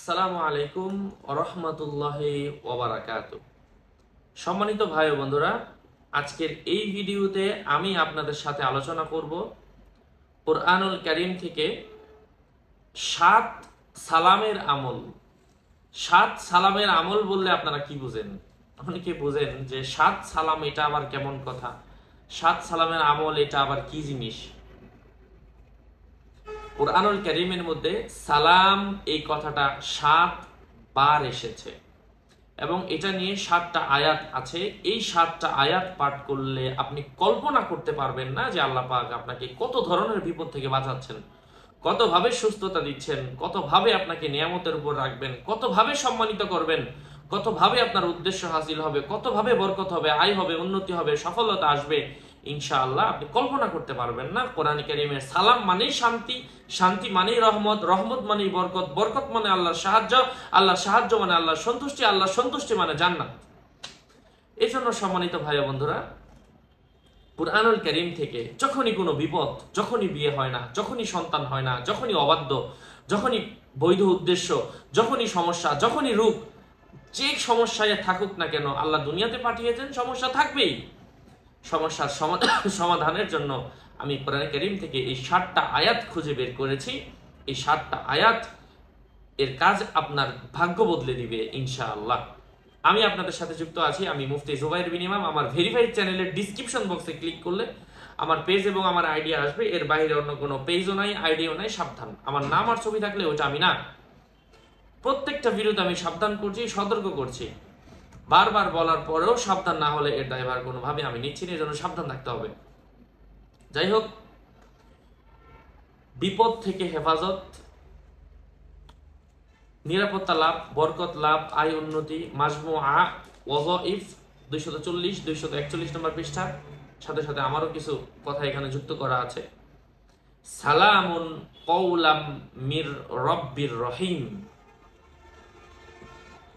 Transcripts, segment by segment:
আসসালামু আলাইকুম রহমতুল্লাহ ওবরাকাত সম্মানিত ভাই বন্ধুরা আজকের এই ভিডিওতে আমি আপনাদের সাথে আলোচনা করব কোরআনুল করিম থেকে সাত সালামের আমল সাত সালামের আমল বললে আপনারা কি বুঝেন অনেকে বুঝেন যে সাত সালাম এটা আবার কেমন কথা সাত সালামের আমল এটা আবার কি জিনিস কোরআনুল করিমের মধ্যে সালাম এই কথাটা সাত বার এসেছে এবং এটা নিয়ে সাতটা আয়াত আছে এই সাতটা আয়াত পাঠ করলে আপনি কল্পনা করতে পারবেন না যে আল্লাহ পাক আপনাকে কত ধরনের বিপদ থেকে বাঁচাচ্ছেন কতভাবে সুস্থতা দিচ্ছেন কতভাবে আপনাকে নিয়ামতের উপর রাখবেন কতভাবে সম্মানিত করবেন কতভাবে আপনার উদ্দেশ্য হাসিল হবে কতভাবে বরকত হবে আয় হবে উন্নতি হবে সফলতা আসবে ইনশাআল্লাহ আপনি কল্পনা করতে পারবেন না কোরআন কারিমের সালাম মানেই শান্তি শান্তি মানেই রহমত রহমত মানেই বরকত বরকত মানে আল্লাহর সাহায্য আল্লাহর সাহায্য মানে আল্লাহর সন্তুষ্টি আল্লাহর সন্তুষ্টি মানে জান্নাত এই জন্য সম্মানিত ভাই বন্ধুরা কোরআনুল করিম থেকে যখনই কোনো বিপদ যখনই বিয়ে হয় না যখনই সন্তান হয় না যখনই অবাধ্য যখনই বৈধ উদ্দেশ্য যখনই সমস্যা যখনই রূপ যে সমস্যায় থাকুক না কেন আল্লাহ দুনিয়াতে পাঠিয়েছেন সমস্যা থাকবেই সমস্যার সমাধানের জন্য আমি কোরআন করিম থেকে এই সাতটা আয়াত খুঁজে বের করেছি এই সাতটা আয়াত এর কাজ আপনার ভাগ্য বদলে দিবে ইনশাআল্লাহ আমি আপনাদের সাথে যুক্ত আছি আমি মুফতি জুবাইর বিন ইমাম আমার ভেরিফাইড চ্যানেলের ডিসক্রিপশন বক্সে ক্লিক করলে আমার পেজ এবং আমার আইডিয়া আসবে এর বাইরে অন্য কোনো পেজও নাই আইডিয়াও নাই সাবধান আমার নাম আর ছবি থাকলে ওটা আমি না প্রত্যেকটা ভিডিওতে আমি সাবধান করছি সতর্ক করছি বারবার বলার পরেও সাবধান না হলে এর ড্রাইভার কোনোভাবে আমি নিচ্ছি না জন্য সাবধান থাকতে হবে যাই হোক বিপদ থেকে হেফাজত নিরাপত্তা লাভ বরকত লাভ আয় উন্নতি মাজমু আ ইফ দুইশত চল্লিশ দুইশত একচল্লিশ নম্বর পৃষ্ঠা সাথে সাথে আমারও কিছু কথা এখানে যুক্ত করা আছে সালামুন কৌলাম মির রব্বির রহিম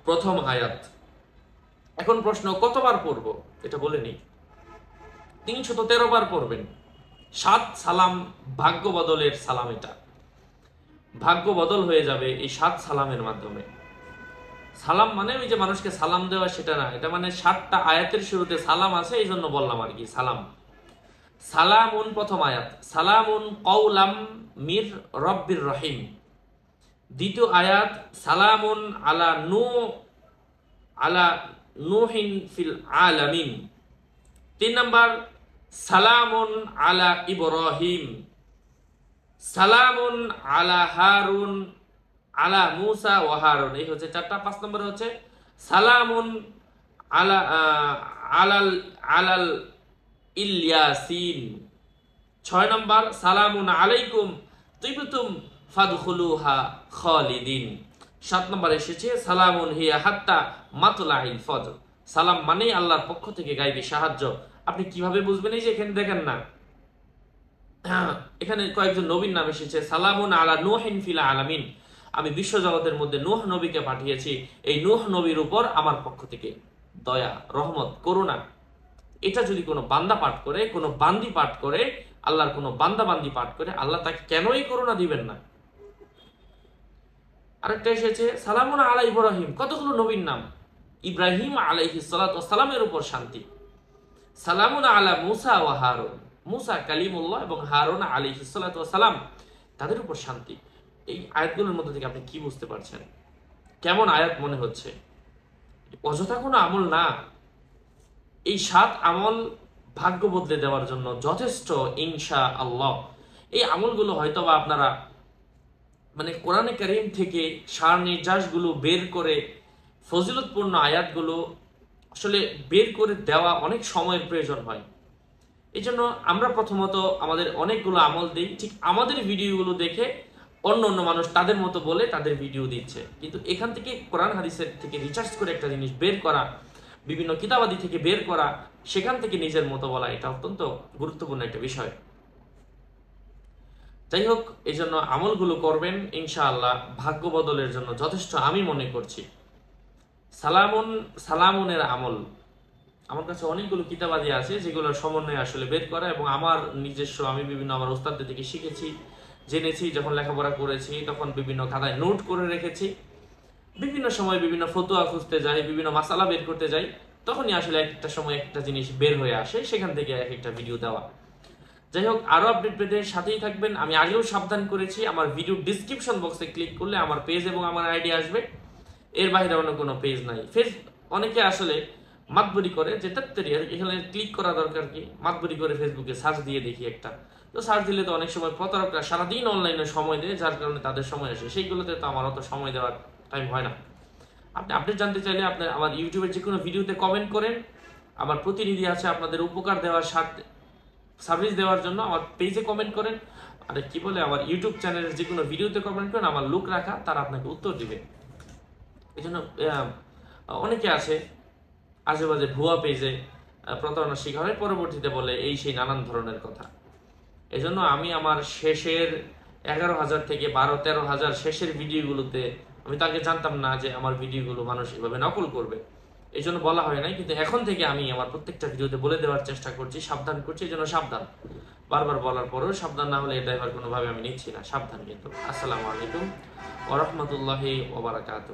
প্রথম আয়াত এখন প্রশ্ন কতবার পড়ব এটা বলে নেই তিনশত তেরো বার পড়বেন সাত সালাম ভাগ্য বদলের সালাম এটা ভাগ্য বদল হয়ে যাবে এই সাত সালামের মাধ্যমে সালাম মানে ওই যে মানুষকে সালাম দেওয়া সেটা না এটা মানে সাতটা আয়াতের শুরুতে সালাম আছে এই জন্য বললাম আর কি সালাম সালামুন প্রথম আয়াত সালামুন কৌলাম মির রব্বির রহিম দ্বিতীয় আয়াত সালামুন আলা নু আলা নুহিন ফিল আলামিন তিন নাম্বার সালামুন আলা ইব্রাহিম সালামুন আলা হারুন আলা মুসা ও হারুন এই হচ্ছে চারটা পাঁচ নম্বরে হচ্ছে সালামুন আলা আলাল আলাল ইলিয়াসিন ছয় নম্বর সালামুন আলাইকুম তুইবতুম ফাদখুলুহা খালিদিন সাত নম্বর এসেছে সালামুন হিয়া হাত্তা মাতুলাহিল ফজ সালাম মানেই আল্লাহর পক্ষ থেকে গাইবে সাহায্য আপনি কিভাবে বুঝবেন এই যে এখানে দেখেন না এখানে কয়েকজন নবীর নাম এসেছে সালামুন আলা নোহিন ফিলা আলামিন আমি বিশ্বজগতের মধ্যে নোহ নবীকে পাঠিয়েছি এই নোহ নবীর উপর আমার পক্ষ থেকে দয়া রহমত করুণা এটা যদি কোনো বান্দা পাঠ করে কোনো বান্দি পাঠ করে আল্লাহর কোনো বান্দা বান্দি পাঠ করে আল্লাহ তাকে কেনই করুণা দিবেন না আরেকটা এসেছে সালামুন আলা ইব্রাহিম কতগুলো নবীর নাম ইব্রাহিম আলাইহি সালামের উপর শান্তি সালামুন আলা মুসা ও হারুন মুসা কালিমুল্লাহ এবং হারুন আলাইহি সালাম তাদের উপর শান্তি এই আয়াতগুলোর মধ্যে থেকে আপনি কি বুঝতে পারছেন কেমন আয়াত মনে হচ্ছে অযথা কোনো আমল না এই সাত আমল ভাগ্য বদলে দেওয়ার জন্য যথেষ্ট ইনশা আল্লাহ এই আমলগুলো হয়তো বা আপনারা মানে কোরআনে করিম থেকে সার নির্যাসগুলো বের করে ফজিলতপূর্ণ আয়াতগুলো আসলে বের করে দেওয়া অনেক সময়ের প্রয়োজন হয় এই জন্য আমরা প্রথমত আমাদের অনেকগুলো আমল দিই ঠিক আমাদের ভিডিওগুলো দেখে অন্য অন্য মানুষ তাদের মতো বলে তাদের ভিডিও দিচ্ছে কিন্তু এখান থেকে কোরআন হাদিসের থেকে রিচার্জ করে একটা জিনিস বের করা বিভিন্ন কিতাবাদি থেকে বের করা সেখান থেকে নিজের মতো বলা এটা অত্যন্ত গুরুত্বপূর্ণ একটা বিষয় যাই হোক এই জন্য আমলগুলো করবেন ইনশাআল্লাহ ভাগ্য বদলের জন্য যথেষ্ট আমি মনে করছি সালামুন সালামুনের আমল আমার কাছে অনেকগুলো কিতাবাদি আছে যেগুলোর সমন্বয়ে আসলে বের করা এবং আমার নিজস্ব আমি বিভিন্ন আমার ওস্তাদদের থেকে শিখেছি জেনেছি যখন লেখাপড়া করেছি তখন বিভিন্ন খাতায় নোট করে রেখেছি বিভিন্ন সময় বিভিন্ন ফতোয়া খুঁজতে যাই বিভিন্ন মাসালা বের করতে যাই তখনই আসলে একটা সময় একটা জিনিস বের হয়ে আসে সেখান থেকে এক একটা ভিডিও দেওয়া যাই হোক আরও আপডেট পেতে সাথেই থাকবেন আমি আগেও সাবধান করেছি আমার ভিডিও ডিসক্রিপশন বক্সে ক্লিক করলে আমার পেজ এবং আমার আইডি আসবে এর বাইরে অন্য কোনো পেজ নাই ফেস অনেকে আসলে মাতবুরি করে যে তাত্তরি এখানে ক্লিক করা দরকার কি মাতবুরি করে ফেসবুকে সার্চ দিয়ে দেখি একটা তো সার্চ দিলে তো অনেক সময় প্রতারকরা সারাদিন অনলাইনে সময় দেয় যার কারণে তাদের সময় আসে সেইগুলোতে তো আমার অত সময় দেওয়ার টাইম হয় না আপনি আপডেট জানতে চাইলে আপনার আমার ইউটিউবের যে কোনো ভিডিওতে কমেন্ট করেন আমার প্রতিনিধি আছে আপনাদের উপকার দেওয়ার স্বার্থে সার্ভিস দেওয়ার জন্য আমার পেজে কমেন্ট করেন আর কি বলে আমার ইউটিউব চ্যানেলের যে কোনো ভিডিওতে কমেন্ট করেন আমার লুক রাখা তারা আপনাকে উত্তর দিবে এই জন্য অনেকে আছে আশেপাশে ভুয়া পেজে প্রতারণার শিকার হয় পরবর্তীতে বলে এই সেই নানান ধরনের কথা এজন্য আমি আমার শেষের এগারো হাজার থেকে বারো তেরো হাজার শেষের ভিডিওগুলোতে আমি তাকে জানতাম না যে আমার ভিডিওগুলো মানুষ এভাবে নকল করবে এই জন্য বলা হয় নাই কিন্তু এখন থেকে আমি আমার প্রত্যেকটা ভিডিওতে বলে দেওয়ার চেষ্টা করছি সাবধান করছি এই জন্য সাবধান বারবার বলার পরেও সাবধান না হলে ড্রাইভার কোনোভাবে আমি নিচ্ছি না সাবধান কিন্তু আসসালামু আলাইকুম ওরহমতুল্লাহি ওবরাকাতু